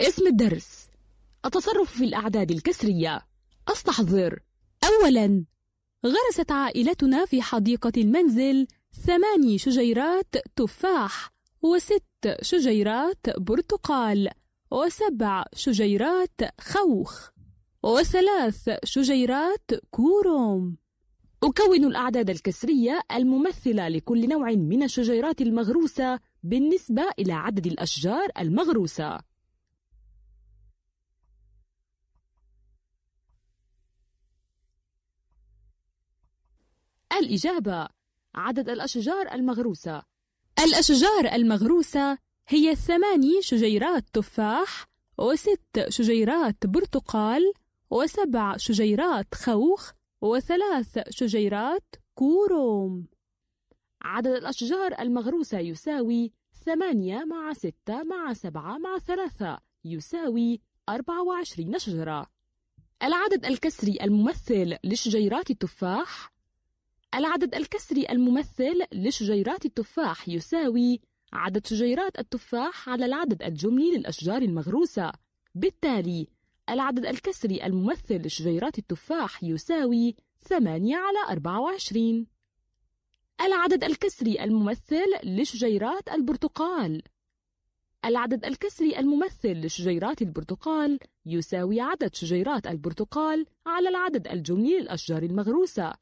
اسم الدرس التصرف في الأعداد الكسرية أستحضر أولاً غرست عائلتنا في حديقة المنزل ثماني شجيرات تفاح وست شجيرات برتقال وسبع شجيرات خوخ وثلاث شجيرات كوروم أكون الأعداد الكسرية الممثلة لكل نوع من الشجيرات المغروسة بالنسبة إلى عدد الأشجار المغروسة الإجابة عدد الأشجار المغروسة الأشجار المغروسة هي ثماني شجيرات تفاح وست شجيرات برتقال وسبع شجيرات خوخ وثلاث شجيرات كوروم عدد الأشجار المغروسة يساوي ثمانية مع ستة مع سبعة مع ثلاثة يساوي أربعة وعشرين شجرة العدد الكسري الممثل لشجيرات التفاح العدد الكسري الممثل لشجيرات التفاح يساوي عدد شجيرات التفاح على العدد الجملي للأشجار المغروسة بالتالي العدد الكسري الممثل لشجيرات التفاح يساوي 8 على 24 العدد الكسري الممثل لشجيرات البرتقال العدد الكسري الممثل لشجيرات البرتقال يساوي عدد شجيرات البرتقال على العدد الجملي للأشجار المغروسة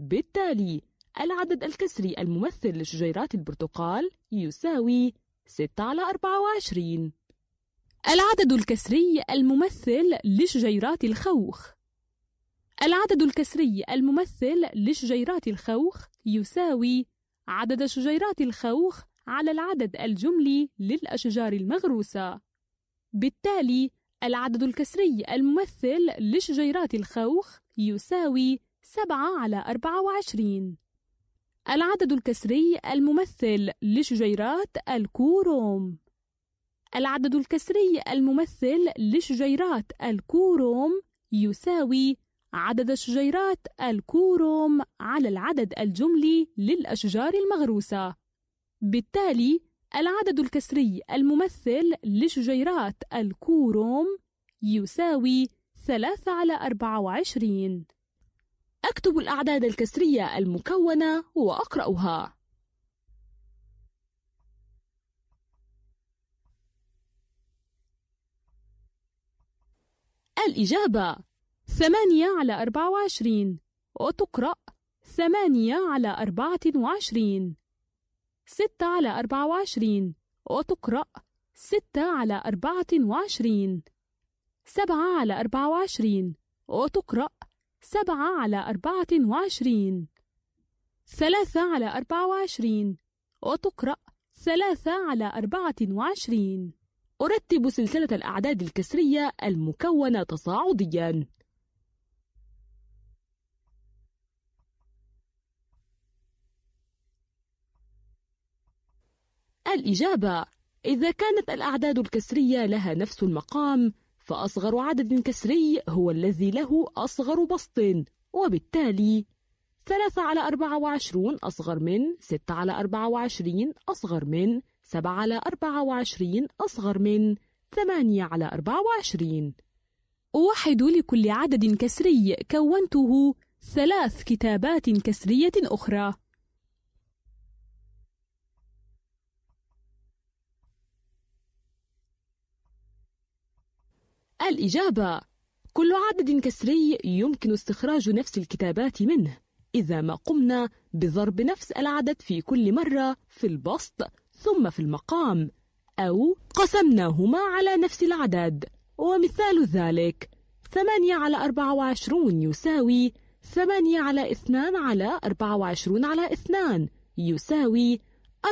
بالتالي العدد الكسري الممثل لشجيرات البرتقال يساوي 6 على 24 العدد الكسري الممثل لشجيرات الخوخ العدد الكسري الممثل لشجيرات الخوخ يساوي عدد شجيرات الخوخ على العدد الجملي للأشجار المغروسة بالتالي العدد الكسري الممثل لشجيرات الخوخ يساوي سبعة على أربعة وعشرين العدد الكسري الممثل لشجيرات الكوروم العدد الكسري الممثل لشجيرات الكوروم يساوي عدد شجيرات الكوروم على العدد الجملي للأشجار المغروسة بالتالي العدد الكسري الممثل لشجيرات الكوروم يساوي 3 على 24 أكتب الأعداد الكسرية المكونة وأقرأها. الإجابة ثمانية على أربعة وعشرين وتقرأ ثمانية على أربعة وعشرين ستة على أربعة وعشرين وتقرأ ستة على أربعة وعشرين سبعة على أربعة وعشرين وتقرأ سبعة على أربعة وعشرين ثلاثة على أربعة وعشرين وتقرأ ثلاثة على أربعة وعشرين أرتب سلسلة الأعداد الكسرية المكونة تصاعدياً الإجابة إذا كانت الأعداد الكسرية لها نفس المقام فأصغر عدد كسري هو الذي له أصغر بسط وبالتالي 3 على 24 أصغر من 6 على 24 أصغر من 7 على 24 أصغر من 8 على 24 أوحد لكل عدد كسري كونته ثلاث كتابات كسرية أخرى الإجابة كل عدد كسري يمكن استخراج نفس الكتابات منه إذا ما قمنا بضرب نفس العدد في كل مرة في البسط ثم في المقام أو قسمناهما على نفس العدد ومثال ذلك 8 على 24 يساوي 8 على 2 على 24 على 2 يساوي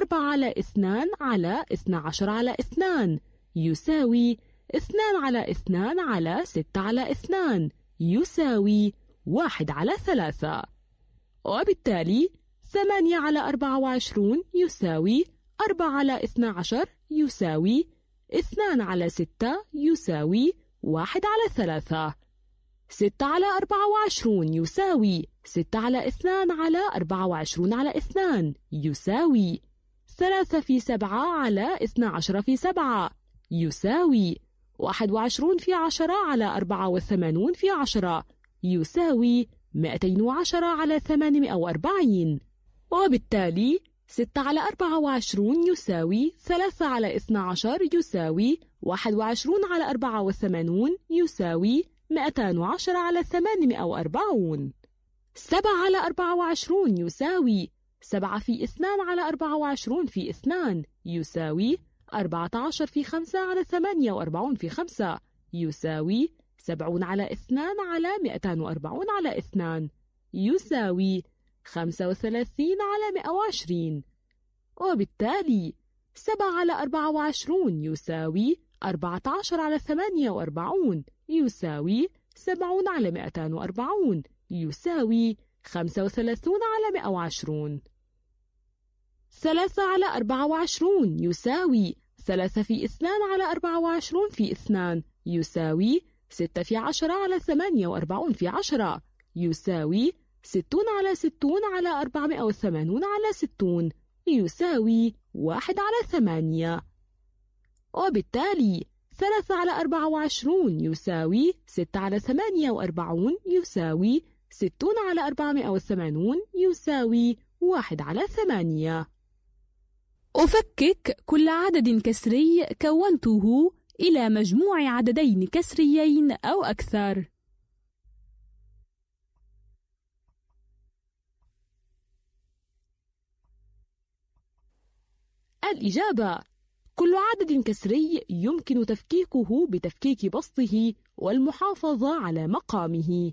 4 على 2 على 12 على 2 يساوي اثنان على اثنان على ستة على اثنان يساوي واحد على ثلاثة وبالتالي ثمانية على أربعة وعشرون يساوي أربعة على اثنى عشر يساوي اثنان على ستة يساوي واحد على ثلاثة ستة على أربعة وعشرون يساوي ستة على اثنان على أربعة وعشرون على اثنان يساوي ثلاثة في سبعة على اثنى عشر في سبعة يساوي 21 في 10 على 84 في 10 يساوي 210 على 840 وبالتالي 6 على 24 يساوي 3 على 12 يساوي 21 على 84 يساوي 210 على 840 7 على 24 يساوي 7 في 2 على 24 في 2 يساوي 14 في 5 على 48 في 5 يساوي 70 على 2 على 240 على 2 يساوي 35 على 120 وبالتالي 7 على 24 يساوي 14 على 48 يساوي 70 على 240 يساوي 35 على 120 ثلاثة على أربعة وعشرون يساوي ثلاثة في اثنان على أربعة وعشرون في اثنان يساوي ستة في عشرة على ثمانية وأربعون في عشرة يساوي ستون على ستون على أربعمائة وثمانون على ستون يساوي واحد على ثمانية وبالتالي ثلاثة على أربعة وعشرون يساوي ستة على ثمانية وأربعون يساوي ستون على أربعمائة وثمانون يساوي واحد على ثمانية أفكك كل عدد كسري كونته إلى مجموع عددين كسريين أو أكثر الإجابة كل عدد كسري يمكن تفكيكه بتفكيك بسطه والمحافظة على مقامه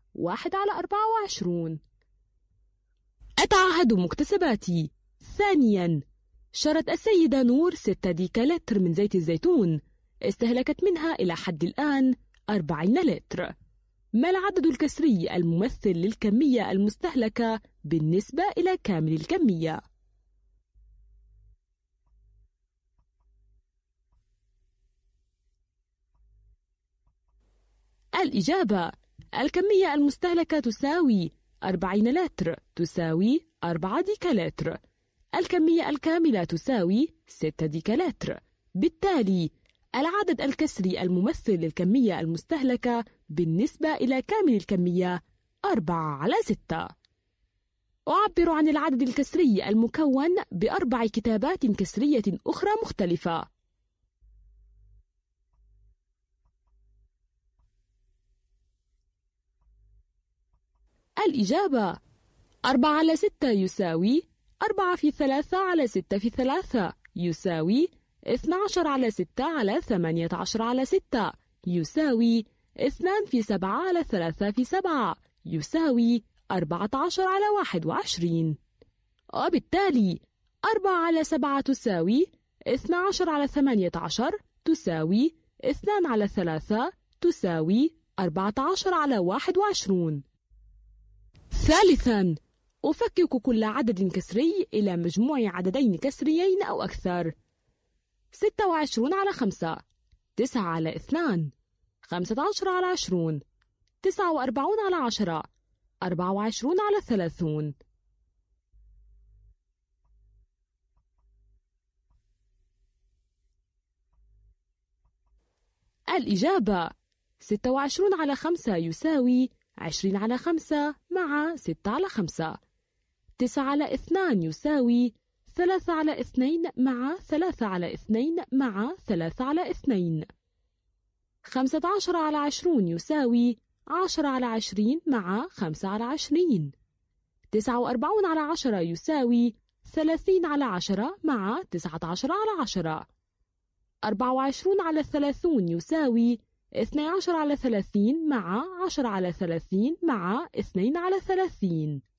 واحد على أربعة وعشرون أتعهد مكتسباتي ثانياً شرت السيدة نور ستة ديكالتر من زيت الزيتون استهلكت منها إلى حد الآن أربعين لتر ما العدد الكسري الممثل للكمية المستهلكة بالنسبة إلى كامل الكمية؟ الإجابة الكمية المستهلكة تساوي 40 لتر تساوي 4 ديكالتر الكمية الكاملة تساوي 6 ديكالتر بالتالي العدد الكسري الممثل للكمية المستهلكة بالنسبة إلى كامل الكمية 4 على 6 أعبر عن العدد الكسري المكون بأربع كتابات كسرية أخرى مختلفة الإجابة أربعة على ستة يساوي أربعة في ثلاثة على ستة في ثلاثة يساوي اثنا عشر على ستة على ثمانية عشر على ستة يساوي اثنان في سبعة على ثلاثة في سبعة يساوي أربعة عشر على واحد وعشرين وبالتالي أربعة على سبعة تساوي اثنا عشر على ثمانية عشر تساوي اثنان على ثلاثة تساوي أربعة عشر على واحد وعشرون ثالثا أفكك كل عدد كسري إلى مجموع عددين كسريين أو أكثر ستة وعشرون على خمسة تسعة على اثنان خمسة عشر على عشرون تسعة وأربعون على عشرة أربعة وعشرون على ثلاثون الإجابة ستة وعشرون على خمسة يساوي عشرين على خمسة مع ستة على خمسة تسعة على اثنان يساوي ثلاثة على اثنين مع ثلاثة على اثنين مع ثلاثة على اثنين خمسة عشر على عشرون يساوي عشرة على عشرين مع خمسة على عشرين تسعة وأربعون على عشرة يساوي ثلاثين على عشرة مع تسعة عشر على عشرة أربعة وعشرون على ثلاثون يساوي 12 على 30 مع 10 على 30 مع 2 على 30